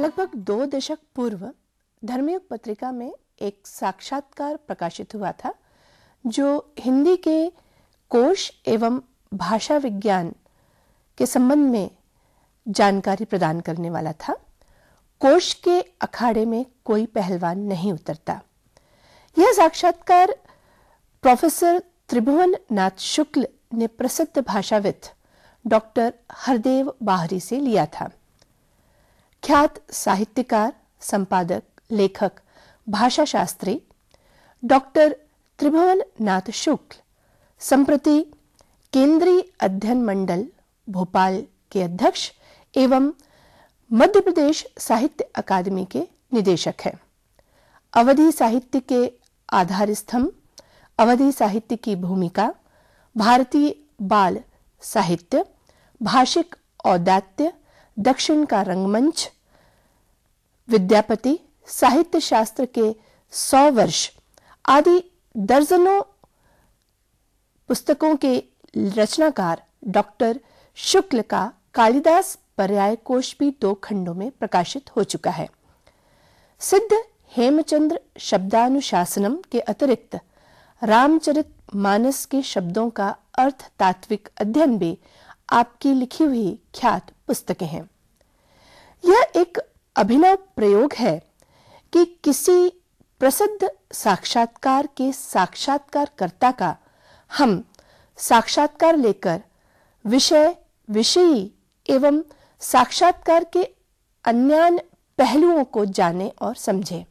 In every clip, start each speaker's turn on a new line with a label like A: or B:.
A: लगभग दो दशक पूर्व धर्मयुग पत्रिका में एक साक्षात्कार प्रकाशित हुआ था जो हिंदी के कोश एवं भाषा विज्ञान के संबंध में जानकारी प्रदान करने वाला था कोश के अखाड़े में कोई पहलवान नहीं उतरता यह साक्षात्कार प्रोफेसर त्रिभुवन नाथ शुक्ल ने प्रसिद्ध भाषाविद डॉक्टर हरदेव बाहरी से लिया था ख्यात साहित्यकार संपादक लेखक भाषाशास्त्री डॉक्टर त्रिभुवन नाथ शुक्ल संप्रति केंद्रीय अध्ययन मंडल भोपाल के अध्यक्ष एवं मध्य प्रदेश साहित्य अकादमी के निदेशक हैं अवधि साहित्य के आधार स्तंभ अवधि साहित्य की भूमिका भारतीय बाल साहित्य भाषिक औदात्य दक्षिण का रंगमंच विद्यापति साहित्य शास्त्र के सौ वर्ष आदि दर्जनों पुस्तकों के रचनाकार डॉक्टर शुक्ल का कालिदास पर्याय कोश भी दो खंडों में प्रकाशित हो चुका है सिद्ध हेमचंद्र शब्दानुशासनम के अतिरिक्त रामचरित मानस के शब्दों का अर्थ तात्विक अध्ययन भी आपकी लिखी हुई ख्यात पुस्तकें हैं यह एक अभिनव प्रयोग है कि किसी प्रसिद्ध साक्षात्कार के साक्षात्कारकर्ता का हम साक्षात्कार लेकर विषय विषयी एवं साक्षात्कार के अन्य पहलुओं को जाने और समझें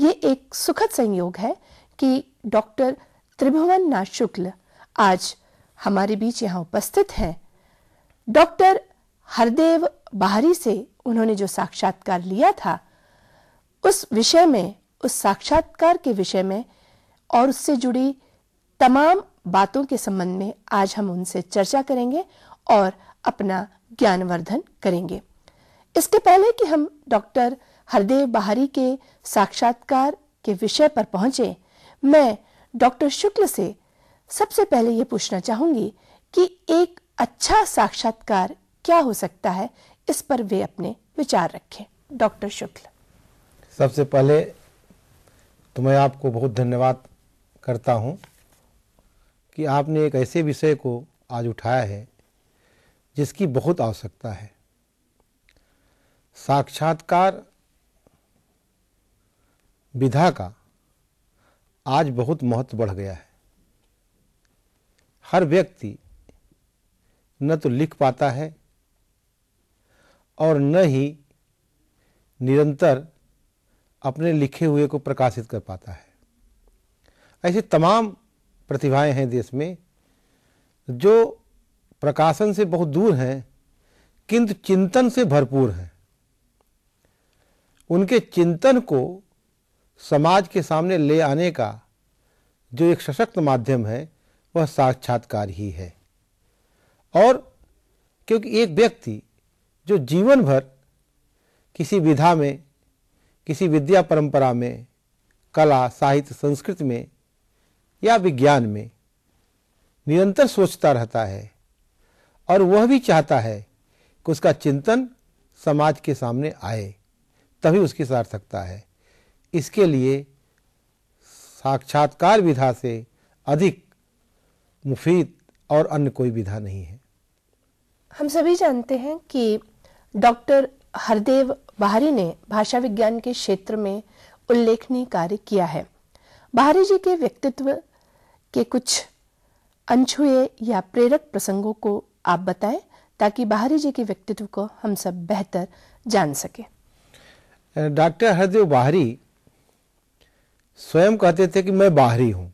A: ये एक सुखद संयोग है कि डॉक्टर त्रिभुवन नाथ शुक्ल आज हमारे बीच यहाँ उपस्थित हैं डॉक्टर हरदेव बाहरी से उन्होंने जो साक्षात्कार लिया था उस विषय में उस साक्षात्कार के विषय में और उससे जुड़ी तमाम बातों के संबंध में आज हम उनसे चर्चा करेंगे और अपना ज्ञानवर्धन करेंगे इसके पहले कि हम डॉक्टर हरदेव बहारी के साक्षात्कार के विषय पर पहुंचे मैं डॉक्टर शुक्ल से सबसे पहले ये पूछना चाहूंगी कि एक अच्छा साक्षात्कार क्या हो सकता है इस पर वे अपने विचार रखें डॉक्टर शुक्ल
B: सबसे पहले तो मैं आपको बहुत धन्यवाद करता हूं कि आपने एक ऐसे विषय को आज उठाया है जिसकी बहुत आवश्यकता है साक्षात्कार विधा का आज बहुत महत्व बढ़ गया है हर व्यक्ति न तो लिख पाता है और न ही निरंतर अपने लिखे हुए को प्रकाशित कर पाता है ऐसी तमाम प्रतिभाएं हैं देश में जो प्रकाशन से बहुत दूर हैं किंतु चिंतन से भरपूर हैं उनके चिंतन को समाज के सामने ले आने का जो एक सशक्त माध्यम है वह साक्षात्कार ही है और क्योंकि एक व्यक्ति जो जीवन भर किसी विधा में किसी विद्या परंपरा में कला साहित्य संस्कृत में या विज्ञान में निरंतर सोचता रहता है और वह भी चाहता है कि उसका चिंतन समाज के सामने आए तभी उसकी सार्थकता है इसके लिए साक्षात्कार विधा से अधिक मुफीद और अन्य कोई विधा नहीं है
A: हम सभी जानते हैं कि डॉक्टर हरदेव बहारी ने भाषा विज्ञान के क्षेत्र में उल्लेखनीय कार्य किया है बाहरी जी के व्यक्तित्व के कुछ अनछुए या प्रेरक प्रसंगों को आप बताएं ताकि बाहरी जी के व्यक्तित्व को हम सब बेहतर जान सके
B: डॉक्टर हरदेव बाहरी स्वयं कहते थे कि मैं बाहरी हूं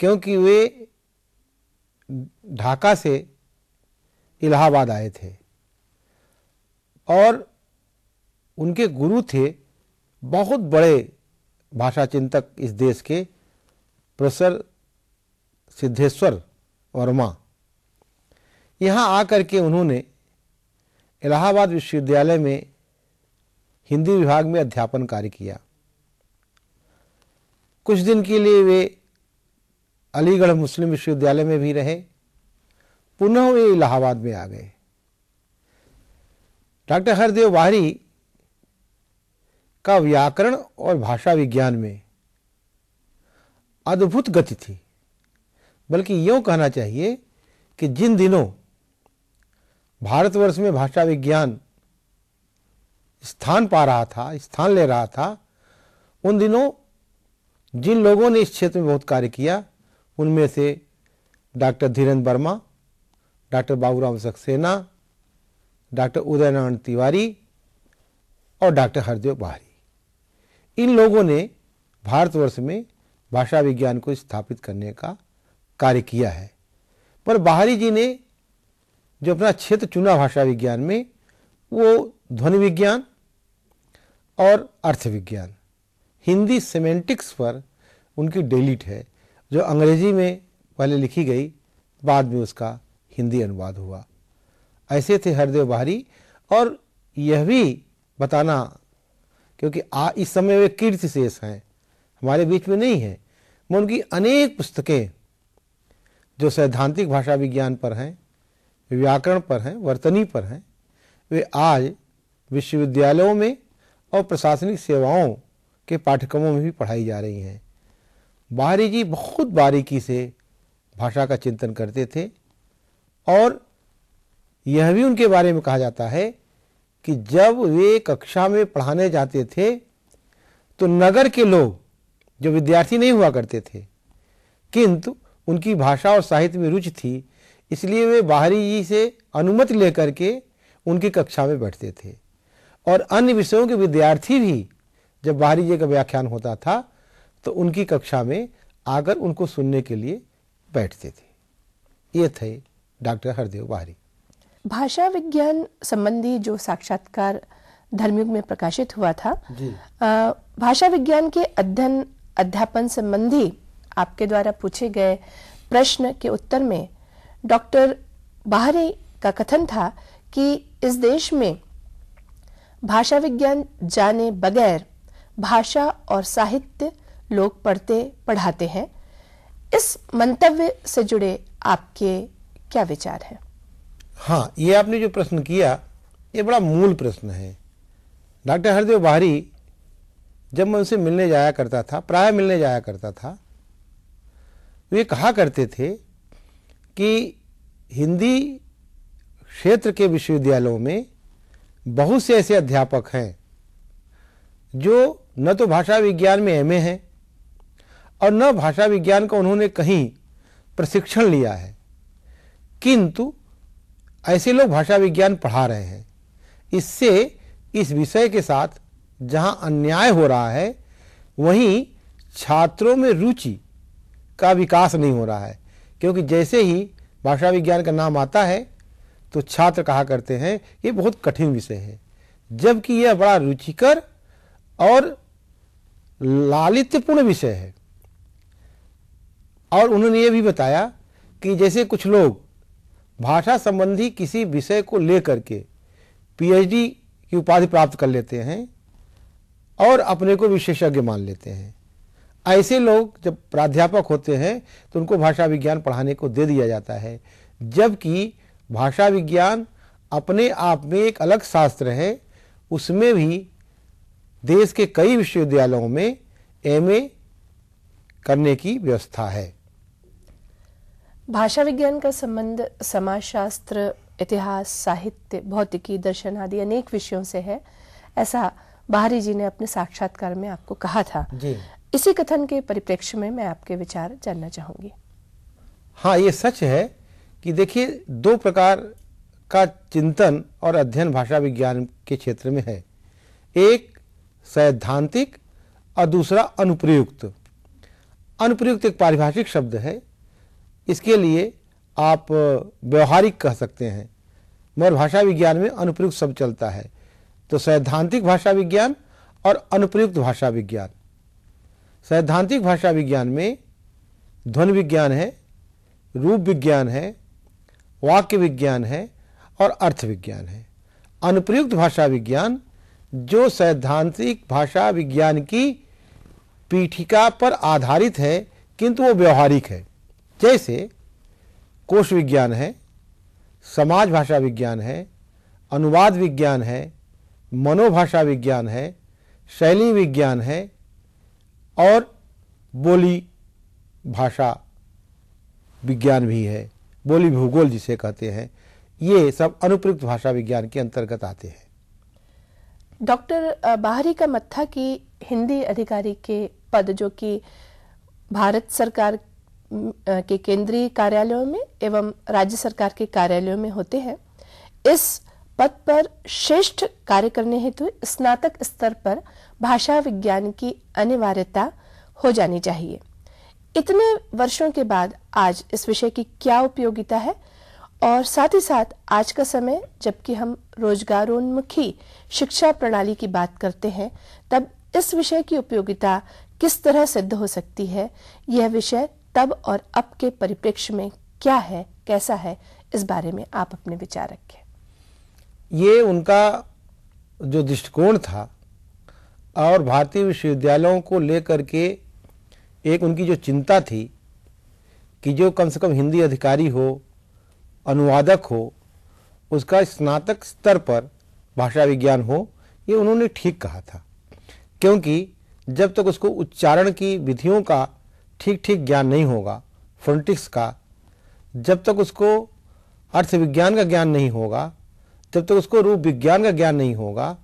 B: क्योंकि वे ढाका से इलाहाबाद आए थे और उनके गुरु थे बहुत बड़े भाषा चिंतक इस देश के प्रोफेसर सिद्धेश्वर वर्मा यहाँ आकर के उन्होंने इलाहाबाद विश्वविद्यालय में हिंदी विभाग में अध्यापन कार्य किया कुछ दिन के लिए वे अलीगढ़ मुस्लिम विश्वविद्यालय में भी रहे पुनः वे इलाहाबाद में आ गए डॉक्टर हरदेव वाहरी का व्याकरण और भाषा विज्ञान में अद्भुत गति थी बल्कि यू कहना चाहिए कि जिन दिनों भारतवर्ष में भाषा विज्ञान स्थान पा रहा था स्थान ले रहा था उन दिनों जिन लोगों ने इस क्षेत्र में बहुत कार्य किया उनमें से doctor Dhirendra Verma doctor Baburam Saxena doctor Udaynarayan Tiwari और डॉक्टर हरदेव बहारी इन लोगों ने भारतवर्ष में भाषा विज्ञान को स्थापित करने का कार्य किया है पर बाहरी जी ने जो अपना क्षेत्र चुना भाषा विज्ञान में वो ध्वनि विज्ञान और अर्थ विज्ञान हिंदी सेमेंटिक्स पर उनकी डेलीट है जो अंग्रेजी में पहले लिखी गई बाद में उसका हिंदी अनुवाद हुआ ऐसे थे हरदेव बाहरी और यह भी बताना क्योंकि आ इस समय वे कीर्ति शेष हैं हमारे बीच में नहीं है मैं उनकी अनेक पुस्तकें जो सैद्धांतिक भाषा विज्ञान पर हैं व्याकरण पर हैं वर्तनी पर हैं वे आज विश्वविद्यालयों में और प्रशासनिक सेवाओं के पाठ्यक्रमों में भी पढ़ाई जा रही हैं बाहरी जी बहुत बारीकी से भाषा का चिंतन करते थे और यह भी उनके बारे में कहा जाता है कि जब वे कक्षा में पढ़ाने जाते थे तो नगर के लोग जो विद्यार्थी नहीं हुआ करते थे किंतु उनकी भाषा और साहित्य में रुचि थी इसलिए वे बाहरी जी से अनुमति लेकर के उनकी कक्षा में बैठते थे और अन्य विषयों के विद्यार्थी भी जब बाहरी जी का व्याख्यान होता था तो उनकी कक्षा में आकर उनको सुनने के लिए बैठते थे ये थे डॉक्टर हरदेव बाहरी
A: भाषा विज्ञान संबंधी जो साक्षात्कार धर्मयुग में प्रकाशित हुआ था भाषा विज्ञान के अध्ययन अध्यापन संबंधी आपके द्वारा पूछे गए प्रश्न के उत्तर में डॉक्टर बाहरी का कथन था कि इस देश में भाषा विज्ञान जाने बगैर भाषा और साहित्य लोग पढ़ते पढ़ाते हैं इस मंतव्य से जुड़े आपके क्या विचार हैं
B: हाँ ये आपने जो प्रश्न किया ये बड़ा मूल प्रश्न है डॉक्टर हरदेव बाहरी जब मैं उनसे मिलने जाया करता था प्राय मिलने जाया करता था वे कहा करते थे कि हिंदी क्षेत्र के विश्वविद्यालयों में बहुत से ऐसे अध्यापक हैं जो न तो भाषा विज्ञान में एम हैं और न भाषा विज्ञान का उन्होंने कहीं प्रशिक्षण लिया है किंतु ऐसे लोग भाषा विज्ञान पढ़ा रहे हैं इससे इस विषय के साथ जहां अन्याय हो रहा है वहीं छात्रों में रुचि का विकास नहीं हो रहा है क्योंकि जैसे ही भाषा विज्ञान का नाम आता है तो छात्र कहा करते हैं ये बहुत कठिन विषय है जबकि यह बड़ा रुचिकर और लालित्यपूर्ण विषय है और उन्होंने ये भी बताया कि जैसे कुछ लोग भाषा संबंधी किसी विषय को लेकर के पीएचडी की उपाधि प्राप्त कर लेते हैं और अपने को विशेषज्ञ मान लेते हैं ऐसे लोग जब प्राध्यापक होते हैं तो उनको भाषा विज्ञान पढ़ाने को दे दिया जाता है जबकि भाषा विज्ञान अपने आप में एक अलग शास्त्र है उसमें भी देश के कई विश्वविद्यालयों में एमए करने की व्यवस्था है
A: भाषा विज्ञान का संबंध समाजशास्त्र इतिहास साहित्य भौतिकी दर्शन आदि अनेक विषयों से है ऐसा बाहरी जी ने अपने साक्षात्कार में आपको कहा था जी इसी कथन के परिप्रेक्ष्य में मैं आपके विचार जानना चाहूंगी
B: हाँ ये सच है कि देखिए दो प्रकार का चिंतन और अध्ययन भाषा विज्ञान के क्षेत्र में है एक सैद्धांतिक और दूसरा अनुप्रयुक्त अनुप्रयुक्त एक पारिभाषिक शब्द है इसके लिए आप व्यवहारिक कह सकते हैं मगर भाषा विज्ञान में अनुप्रयुक्त शब्द चलता है तो सैद्धांतिक भाषा विज्ञान और अनुप्रयुक्त भाषा विज्ञान सैद्धांतिक भाषा विज्ञान में ध्वनि विज्ञान है रूप विज्ञान है वाक्य विज्ञान है और अर्थ विज्ञान है अनुप्रयुक्त भाषा विज्ञान जो सैद्धांतिक भाषा विज्ञान की पीठिका पर आधारित है किंतु वो व्यवहारिक है जैसे कोश विज्ञान है समाज भाषा विज्ञान है अनुवाद विज्ञान है मनोभाषा विज्ञान है शैली विज्ञान है और बोली भाषा विज्ञान भी है बोली भूगोल जिसे कहते हैं ये सब अनुप्रयुक्त भाषा विज्ञान के अंतर्गत आते हैं
A: डॉक्टर बाहरी का मत्था की हिंदी अधिकारी के पद जो कि भारत सरकार के केंद्रीय कार्यालयों में एवं राज्य सरकार के कार्यालयों में होते हैं इस पद पर श्रेष्ठ कार्य करने हेतु स्नातक स्तर पर भाषा विज्ञान की अनिवार्यता हो जानी चाहिए इतने वर्षों के बाद आज इस विषय की क्या उपयोगिता है और साथ ही साथ आज का समय जबकि हम रोजगारोन्मुखी शिक्षा प्रणाली की बात करते हैं तब इस विषय की उपयोगिता किस तरह सिद्ध हो सकती है यह विषय तब और अब के परिप्रेक्ष्य में क्या है कैसा है इस बारे में आप अपने विचार
B: रखें ये उनका जो दृष्टिकोण था और भारतीय विश्वविद्यालयों को लेकर के एक उनकी जो चिंता थी कि जो कम से कम हिंदी अधिकारी हो अनुवादक हो उसका स्नातक स्तर पर भाषा विज्ञान हो ये उन्होंने ठीक कहा था क्योंकि जब तक उसको उच्चारण की विधियों का ठीक ठीक ज्ञान नहीं होगा फोनेटिक्स का जब तक उसको अर्थ विज्ञान का ज्ञान नहीं होगा जब तक उसको रूप विज्ञान का ज्ञान नहीं होगा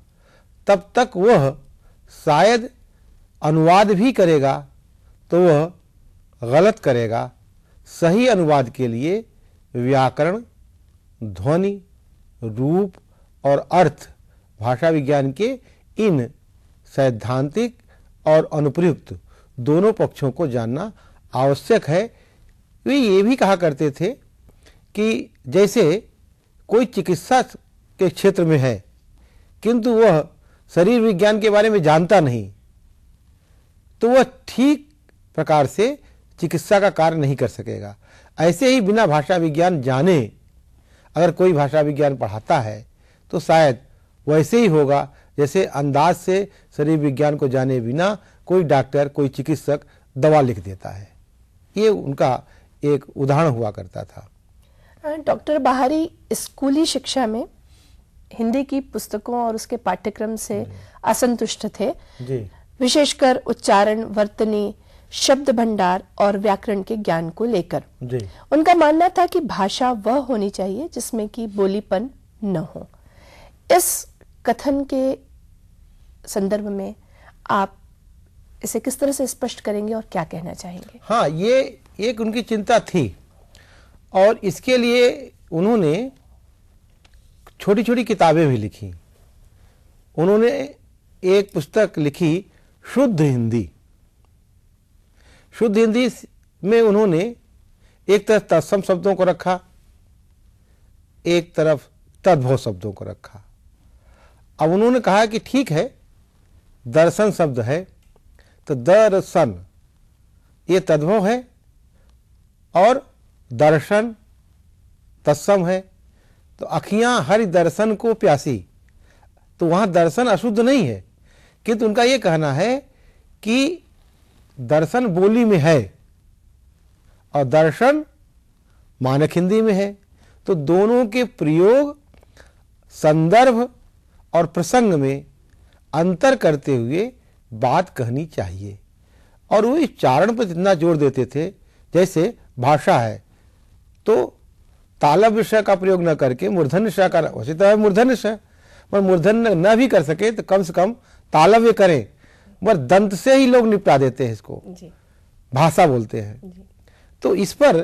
B: तब तक वह शायद अनुवाद भी करेगा तो वह गलत करेगा सही अनुवाद के लिए व्याकरण ध्वनि रूप और अर्थ भाषा विज्ञान के इन सैद्धांतिक और अनुप्रयुक्त दोनों पक्षों को जानना आवश्यक है वे ये भी कहा करते थे कि जैसे कोई चिकित्सा के क्षेत्र में है किंतु वह शरीर विज्ञान के बारे में जानता नहीं तो वह ठीक प्रकार से चिकित्सा का कार्य नहीं कर सकेगा ऐसे ही बिना भाषा विज्ञान जाने अगर कोई भाषा विज्ञान पढ़ाता है तो शायद वैसे ही होगा जैसे अंदाज से शरीर विज्ञान को जाने बिना कोई डॉक्टर कोई चिकित्सक दवा लिख देता है ये उनका एक उदाहरण हुआ करता था
A: डॉक्टर बाहरी स्कूली शिक्षा में हिंदी की पुस्तकों और उसके पाठ्यक्रम से असंतुष्ट थे विशेषकर उच्चारण वर्तनी शब्द भंडार और व्याकरण के ज्ञान को लेकर उनका मानना था कि भाषा वह होनी चाहिए जिसमें कि बोलीपन न हो इस कथन के संदर्भ में आप इसे किस तरह से स्पष्ट करेंगे और क्या कहना चाहेंगे
B: हाँ ये एक उनकी चिंता थी और इसके लिए उन्होंने छोटी छोटी किताबें भी लिखी उन्होंने एक पुस्तक लिखी शुद्ध हिंदी शुद्ध हिंदी में उन्होंने एक तरफ तत्सम शब्दों को रखा एक तरफ तद्भव शब्दों को रखा अब उन्होंने कहा कि ठीक है दर्शन शब्द है तो दर्शन ये तद्भव है और दर्शन तत्सम है तो अखियां हरि दर्शन को प्यासी तो वहां दर्शन अशुद्ध नहीं है किंतु उनका यह कहना है कि दर्शन बोली में है और दर्शन मानक हिंदी में है तो दोनों के प्रयोग संदर्भ और प्रसंग में अंतर करते हुए बात कहनी चाहिए और वो इस चारण पर जितना जोर देते थे जैसे भाषा है तो तालब विषय का प्रयोग न करके मूर्धन विषय का वैसे तो है मूर्धन विषय पर मूर्धन न भी कर सके तो कम से कम तालव्य करें मगर दंत से ही लोग निपटा देते हैं इसको भाषा बोलते हैं तो इस पर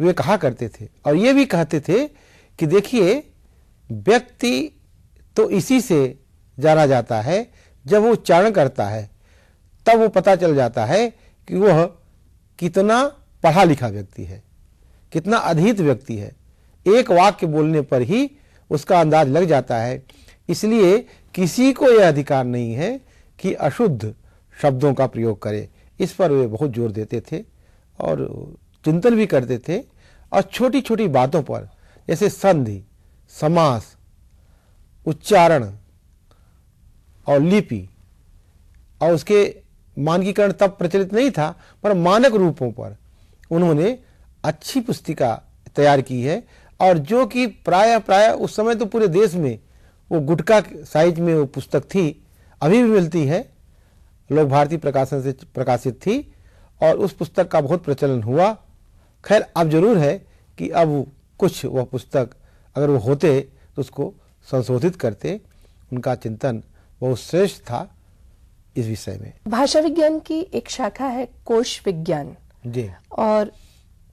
B: वे कहा करते थे और ये भी कहते थे कि देखिए व्यक्ति तो इसी से जाना जाता है जब वो उच्चारण करता है तब वो पता चल जाता है कि वह कितना पढ़ा लिखा व्यक्ति है कितना अधीत व्यक्ति है एक वाक्य बोलने पर ही उसका अंदाज लग जाता है इसलिए किसी को यह अधिकार नहीं है कि अशुद्ध शब्दों का प्रयोग करे इस पर वे बहुत जोर देते थे और चिंतन भी करते थे और छोटी छोटी बातों पर जैसे संधि समास उच्चारण और लिपि और उसके मानकीकरण तब प्रचलित नहीं था पर मानक रूपों पर उन्होंने अच्छी पुस्तिका तैयार की है और जो कि प्राय प्राय उस समय तो पूरे देश में वो गुटका साइज में वो पुस्तक थी अभी भी मिलती है लोग भारती प्रकाशन से प्रकाशित थी और उस पुस्तक का बहुत प्रचलन हुआ खैर अब जरूर है कि अब कुछ वह पुस्तक अगर वो होते तो उसको संशोधित करते उनका चिंतन बहुत श्रेष्ठ था इस विषय में
A: भाषा विज्ञान की एक शाखा है कोश विज्ञान जी और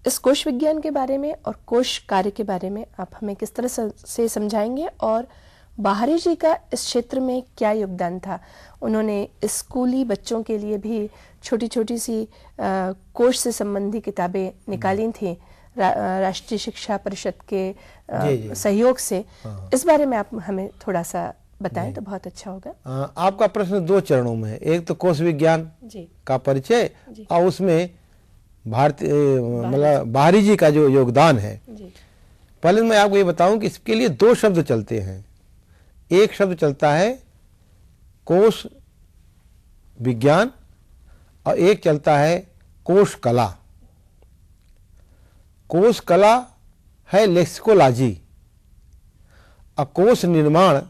A: इस कोश विज्ञान के बारे में और कोश कार्य के बारे में आप हमें किस तरह से समझाएंगे और बाहरी जी का इस क्षेत्र में क्या योगदान था उन्होंने स्कूली बच्चों के लिए भी छोटी छोटी सी कोर्स से संबंधी किताबें निकाली थी रा, राष्ट्रीय शिक्षा परिषद के सहयोग से हाँ। इस बारे में आप हमें थोड़ा सा बताएं तो बहुत अच्छा होगा
B: आ, आपका प्रश्न दो चरणों में है एक तो कोष विज्ञान का परिचय और उसमें भारतीय मतलब बाहरी जी का जो योगदान है पहले तो मैं आपको ये बताऊं कि इसके लिए दो शब्द चलते हैं एक शब्द चलता है कोश विज्ञान और एक चलता है कोश कला कोश कला है लेक्सिकोलॉजी और कोश निर्माण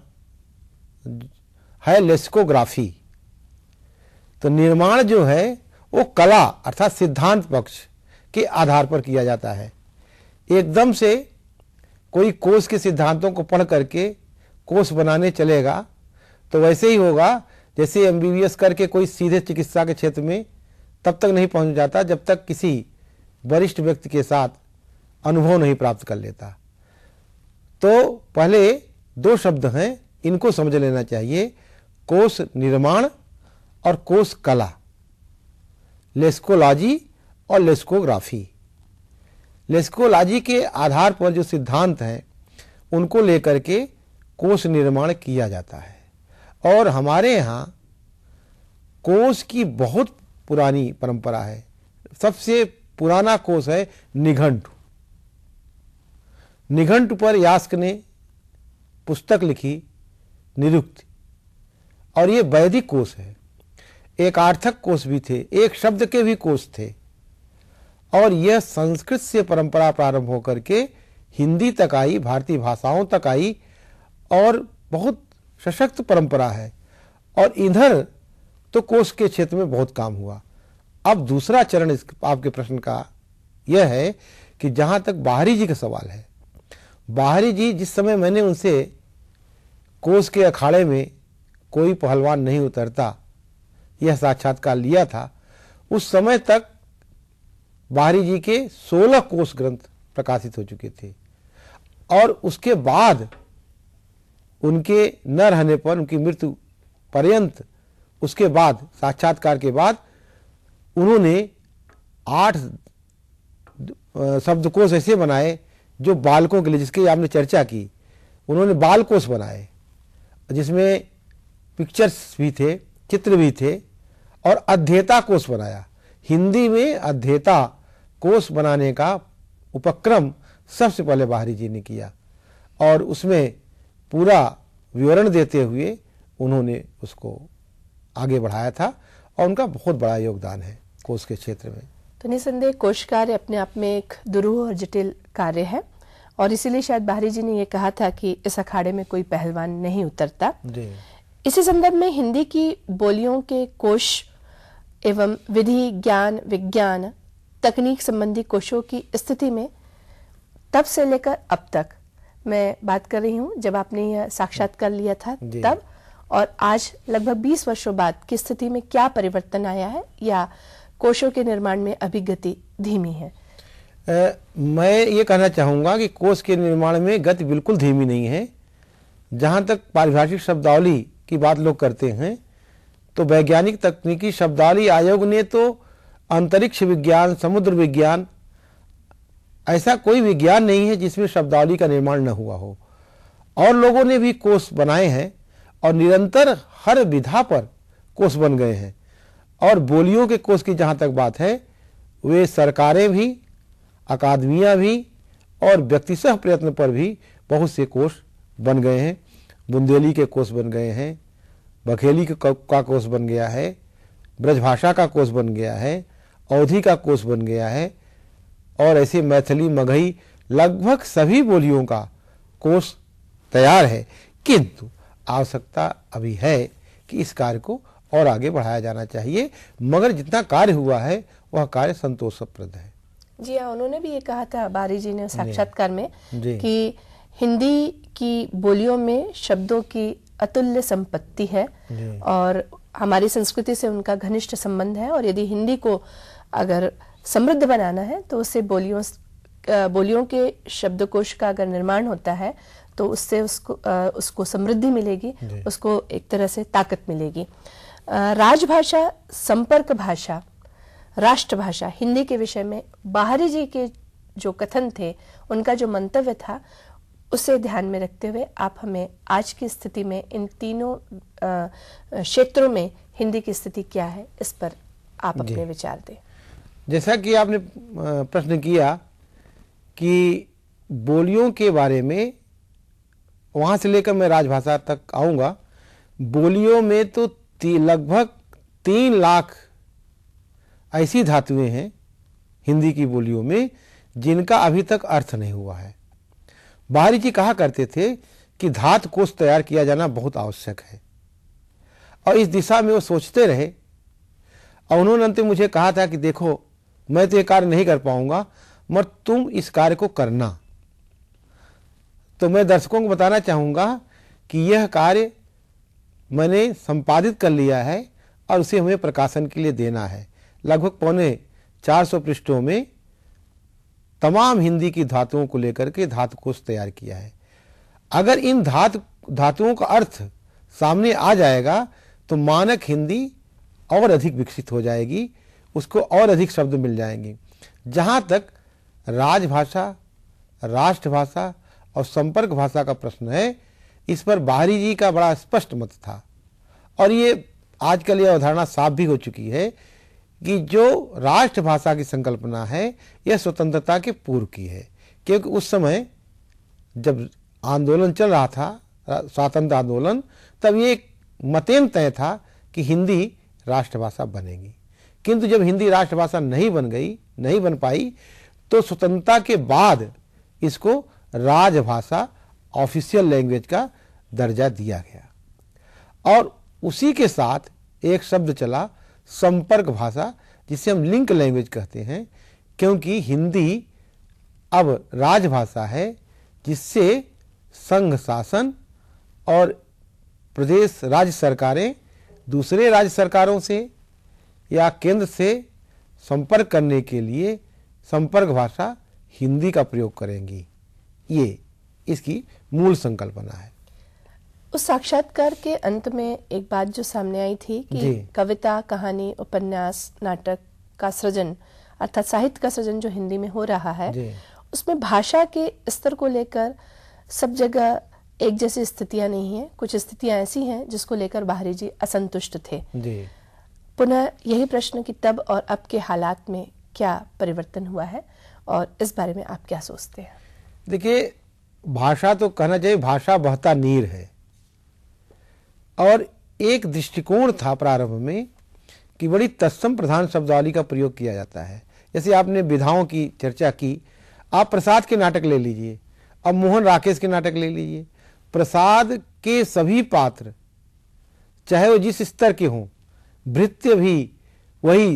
B: है लेक्सिकोग्राफी तो निर्माण जो है वो कला अर्थात सिद्धांत पक्ष के आधार पर किया जाता है एकदम से कोई कोष के सिद्धांतों को पढ़ करके कोर्स बनाने चलेगा तो वैसे ही होगा जैसे एमबीबीएस करके कोई सीधे चिकित्सा के क्षेत्र में तब तक नहीं पहुंच जाता जब तक किसी वरिष्ठ व्यक्ति के साथ अनुभव नहीं प्राप्त कर लेता तो पहले दो शब्द हैं इनको समझ लेना चाहिए कोष निर्माण और कोष कला लेस्कोलॉजी और लेस्कोग्राफी लेस्कोलॉजी के आधार पर जो सिद्धांत हैं उनको लेकर के कोष निर्माण किया जाता है और हमारे यहाँ कोष की बहुत पुरानी परंपरा है सबसे पुराना कोष है निघंट निघंट पर यास्क ने पुस्तक लिखी निरुक्त और ये वैदिक कोष है एक आर्थक कोष भी थे एक शब्द के भी कोष थे और यह संस्कृत से परंपरा प्रारंभ होकर के हिंदी तक आई भारतीय भाषाओं तक आई और बहुत सशक्त परंपरा है और इधर तो कोष के क्षेत्र में बहुत काम हुआ अब दूसरा चरण इस आपके प्रश्न का यह है कि जहाँ तक बाहरी जी का सवाल है बाहरी जी जिस समय मैंने उनसे कोष के अखाड़े में कोई पहलवान नहीं उतरता यह साक्षात्कार लिया था उस समय तक बाहरी जी के 16 कोष ग्रंथ प्रकाशित हो चुके थे और उसके बाद उनके न रहने पर उनकी मृत्यु पर्यंत उसके बाद साक्षात्कार के बाद उन्होंने आठ शब्दकोश ऐसे बनाए जो बालकों के लिए जिसकी आपने चर्चा की उन्होंने बालकोश बनाए जिसमें पिक्चर्स भी थे चित्र भी थे और अध्येता कोष बनाया हिंदी में अध्येता कोष बनाने का उपक्रम सबसे पहले बाहरी जी ने किया और उसमें पूरा विवरण देते हुए उन्होंने उसको आगे बढ़ाया था और उनका बहुत बड़ा योगदान है कोष के क्षेत्र में
A: तो निसंदेह कोष कार्य अपने आप में एक दुरूह और जटिल कार्य है और इसीलिए शायद बाहरी जी ने यह कहा था कि इस अखाड़े में कोई पहलवान नहीं उतरता इसी संदर्भ में हिंदी की बोलियों के कोष एवं विधि ज्ञान विज्ञान तकनीक संबंधी कोषों की स्थिति में तब से लेकर अब तक मैं बात कर रही हूँ जब आपने साक्षात कर लिया था तब और आज लगभग 20 वर्षों बाद की स्थिति में क्या परिवर्तन आया है या कोषों के निर्माण में अभी गति धीमी है
B: आ, मैं ये कहना चाहूँगा कि कोष के निर्माण में गति बिल्कुल धीमी नहीं है जहाँ तक पारिभाषिक शब्दावली की बात लोग करते हैं तो वैज्ञानिक तकनीकी शब्दावली आयोग ने तो अंतरिक्ष विज्ञान समुद्र विज्ञान ऐसा कोई विज्ञान नहीं है जिसमें शब्दावली का निर्माण न हुआ हो और लोगों ने भी कोष बनाए हैं और निरंतर हर विधा पर कोष बन गए हैं और बोलियों के कोष की जहाँ तक बात है वे सरकारें भी अकादमियाँ भी और व्यक्तिशः प्रयत्न पर भी बहुत से कोष बन गए हैं बुंदेली के कोष बन गए हैं बघेली का कोष बन गया है ब्रजभाषा का कोष बन गया है अवधि का कोष बन गया है और ऐसे मैथिली मगही लगभग सभी बोलियों का कोष तैयार है किंतु आवश्यकता अभी है कि इस कार्य को और आगे बढ़ाया जाना चाहिए मगर जितना कार्य हुआ है वह कार्य संतोषप्रद है
A: जी हाँ उन्होंने भी ये कहा था बारी जी ने साक्षात्कार में कि हिंदी की बोलियों में शब्दों की अतुल्य संपत्ति है और हमारी संस्कृति से उनका घनिष्ठ संबंध है और यदि हिंदी को अगर समृद्ध बनाना है तो उसे बोलियों बोलियों के शब्दकोश का अगर निर्माण होता है तो उससे उसको उसको समृद्धि मिलेगी उसको एक तरह से ताकत मिलेगी राजभाषा संपर्क भाषा राष्ट्रभाषा हिंदी के विषय में बाहरी जी के जो कथन थे उनका जो मंतव्य था उसे ध्यान में रखते हुए आप हमें आज की स्थिति में इन तीनों क्षेत्रों में हिंदी की स्थिति क्या है इस पर आप अपने विचार दें
B: जैसा कि आपने प्रश्न किया कि बोलियों के बारे में वहाँ से लेकर मैं राजभाषा तक आऊँगा बोलियों में तो ती, लगभग तीन लाख ऐसी धातुएं हैं हिंदी की बोलियों में जिनका अभी तक अर्थ नहीं हुआ है बाहरी जी कहा करते थे कि धात कोष तैयार किया जाना बहुत आवश्यक है और इस दिशा में वो सोचते रहे और उन्होंने अंत मुझे कहा था कि देखो मैं तो ये कार्य नहीं कर पाऊंगा मगर तुम इस कार्य को करना तो मैं दर्शकों को बताना चाहूंगा कि यह कार्य मैंने संपादित कर लिया है और उसे हमें प्रकाशन के लिए देना है लगभग पौने 400 पृष्ठों में तमाम हिंदी की धातुओं को लेकर के धातु कोष तैयार किया है अगर इन धातु धातुओं का अर्थ सामने आ जाएगा तो मानक हिंदी और अधिक विकसित हो जाएगी उसको और अधिक शब्द मिल जाएंगे जहाँ तक राजभाषा राष्ट्रभाषा और संपर्क भाषा का प्रश्न है इस पर बाहरी जी का बड़ा स्पष्ट मत था और ये आजकल यह अवधारणा साफ भी हो चुकी है कि जो राष्ट्रभाषा की संकल्पना है यह स्वतंत्रता के पूर्व की है क्योंकि उस समय जब आंदोलन चल रहा था स्वतंत्र आंदोलन तब ये मतेन तय था कि हिंदी राष्ट्रभाषा बनेगी किंतु जब हिंदी राष्ट्रभाषा नहीं बन गई नहीं बन पाई तो स्वतंत्रता के बाद इसको राजभाषा ऑफिशियल लैंग्वेज का दर्जा दिया गया और उसी के साथ एक शब्द चला संपर्क भाषा जिसे हम लिंक लैंग्वेज कहते हैं क्योंकि हिंदी अब राजभाषा है जिससे संघ शासन और प्रदेश राज्य सरकारें दूसरे राज्य सरकारों से या केंद्र से संपर्क करने के लिए संपर्क भाषा हिंदी का प्रयोग करेंगी ये इसकी मूल संकल्पना है
A: उस साक्षात्कार के अंत में एक बात जो सामने आई थी कि कविता कहानी उपन्यास नाटक का सृजन अर्थात साहित्य का सृजन जो हिंदी में हो रहा है उसमें भाषा के स्तर को लेकर सब जगह एक जैसी स्थितियां नहीं है कुछ स्थितियां ऐसी हैं जिसको लेकर बाहरी जी असंतुष्ट थे जी। पुनः यही प्रश्न कि तब और अब के हालात में क्या परिवर्तन हुआ है और इस बारे में आप क्या सोचते हैं
B: देखिए भाषा तो कहना चाहिए भाषा बहता नीर है और एक दृष्टिकोण था प्रारंभ में कि बड़ी तत्सम प्रधान शब्दावली का प्रयोग किया जाता है जैसे आपने विधाओं की चर्चा की आप प्रसाद के नाटक ले लीजिए अब मोहन राकेश के नाटक ले लीजिए प्रसाद के सभी पात्र चाहे वो जिस स्तर के हों वृत्य भी वही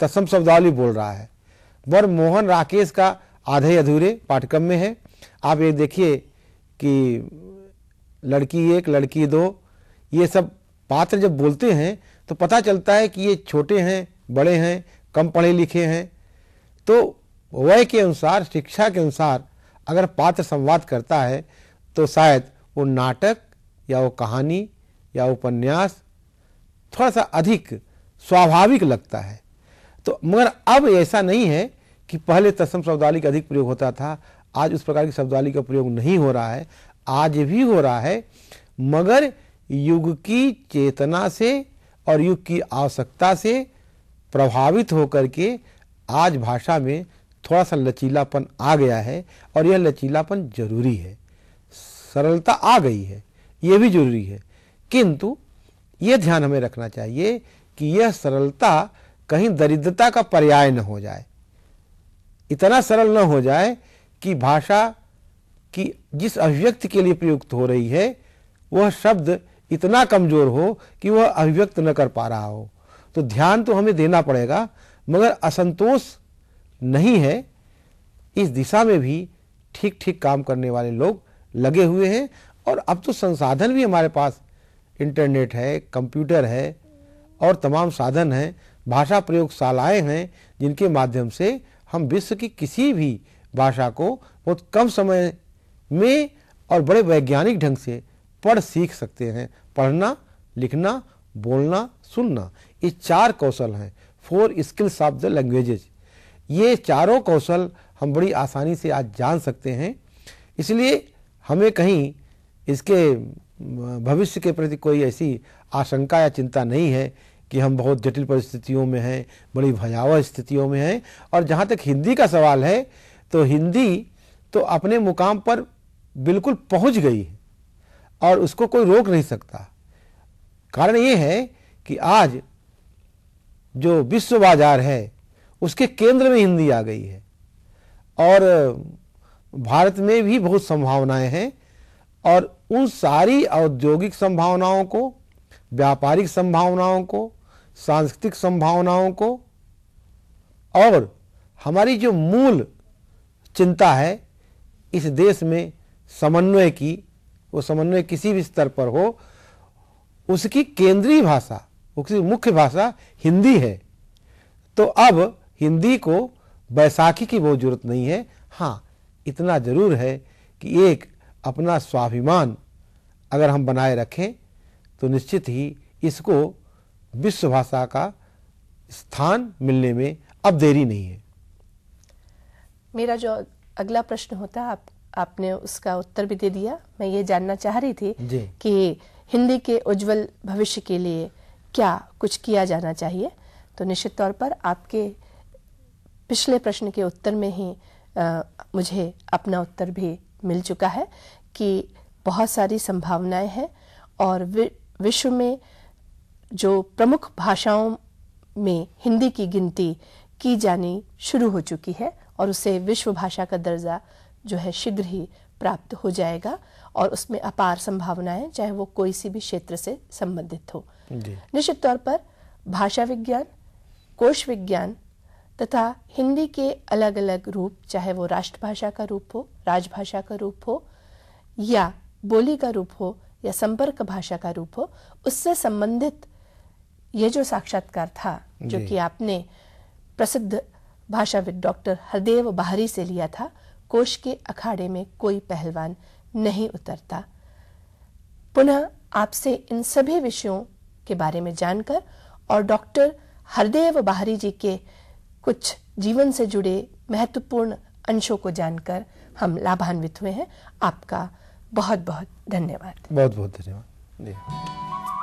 B: तस्म शब्दावली बोल रहा है वर मोहन राकेश का आधे अधूरे पाठ्यक्रम में है आप ये देखिए कि लड़की एक लड़की दो ये सब पात्र जब बोलते हैं तो पता चलता है कि ये छोटे हैं बड़े हैं कम पढ़े लिखे हैं तो वय के अनुसार शिक्षा के अनुसार अगर पात्र संवाद करता है तो शायद वो नाटक या वो कहानी या उपन्यास थोड़ा सा अधिक स्वाभाविक लगता है तो मगर अब ऐसा नहीं है कि पहले तस्म तो शब्दावली का अधिक प्रयोग होता था आज उस प्रकार की शब्दावली का प्रयोग नहीं हो रहा है आज भी हो रहा है मगर युग की चेतना से और युग की आवश्यकता से प्रभावित होकर के आज भाषा में थोड़ा सा लचीलापन आ गया है और यह लचीलापन जरूरी है सरलता आ गई है यह भी जरूरी है किंतु ये ध्यान हमें रखना चाहिए कि यह सरलता कहीं दरिद्रता का पर्याय न हो जाए इतना सरल न हो जाए कि भाषा की जिस अभिव्यक्ति के लिए प्रयुक्त हो रही है वह शब्द इतना कमजोर हो कि वह अभिव्यक्त न कर पा रहा हो तो ध्यान तो हमें देना पड़ेगा मगर असंतोष नहीं है इस दिशा में भी ठीक ठीक काम करने वाले लोग लगे हुए हैं और अब तो संसाधन भी हमारे पास इंटरनेट है कंप्यूटर है और तमाम साधन हैं भाषा प्रयोगशालाएं हैं जिनके माध्यम से हम विश्व की किसी भी भाषा को बहुत कम समय में और बड़े वैज्ञानिक ढंग से पढ़ सीख सकते हैं पढ़ना लिखना बोलना सुनना ये चार कौशल हैं four skills of the languages ये चारों कौशल हम बड़ी आसानी से आज जान सकते हैं इसलिए हमें कहीं इसके भविष्य के प्रति कोई ऐसी आशंका या चिंता नहीं है कि हम बहुत जटिल परिस्थितियों में हैं बड़ी भयावह स्थितियों में हैं और जहाँ तक हिंदी का सवाल है तो हिंदी तो अपने मुकाम पर बिल्कुल पहुँच गई है और उसको कोई रोक नहीं सकता कारण ये है कि आज जो विश्व बाजार है उसके केंद्र में हिंदी आ गई है और भारत में भी बहुत संभावनाएं हैं और उन सारी औद्योगिक संभावनाओं को व्यापारिक संभावनाओं को सांस्कृतिक संभावनाओं को और हमारी जो मूल चिंता है इस देश में समन्वय की वो समन्वय किसी भी स्तर पर हो उसकी केंद्रीय भाषा उसकी मुख्य भाषा हिंदी है तो अब हिंदी को बैसाखी की बहुत जरूरत नहीं है हाँ इतना जरूर है कि एक अपना स्वाभिमान अगर हम बनाए रखें तो निश्चित ही इसको विश्व भाषा का स्थान मिलने में अब देरी नहीं है
A: मेरा जो अगला प्रश्न होता आप आपने उसका उत्तर भी दे दिया मैं ये जानना चाह रही थी कि हिंदी के उज्जवल भविष्य के लिए क्या कुछ किया जाना चाहिए तो निश्चित तौर पर आपके पिछले प्रश्न के उत्तर में ही आ, मुझे अपना उत्तर भी मिल चुका है कि बहुत सारी संभावनाएं हैं और विश्व में जो प्रमुख भाषाओं में हिंदी की गिनती की जानी शुरू हो चुकी है और उसे विश्व भाषा का दर्जा जो है शीघ्र ही प्राप्त हो जाएगा और उसमें अपार संभावनाएं चाहे वो कोई सी भी क्षेत्र से संबंधित हो निश्चित तौर पर भाषा विज्ञान कोश विज्ञान तथा हिंदी के अलग अलग रूप चाहे वो राष्ट्रभाषा का रूप हो राजभाषा का रूप हो या बोली का रूप हो या संपर्क भाषा का रूप हो उससे संबंधित ये जो साक्षात्कार था जो कि आपने प्रसिद्ध भाषाविद डॉक्टर हरदेव बाहरी से लिया था कोश के अखाड़े में कोई पहलवान नहीं उतरता पुनः आपसे इन सभी विषयों के बारे में जानकर और डॉक्टर हरदेव बाहरी जी के कुछ जीवन से जुड़े महत्वपूर्ण अंशों को जानकर हम लाभान्वित हुए हैं आपका बहुत बहुत धन्यवाद
B: बहुत बहुत धन्यवाद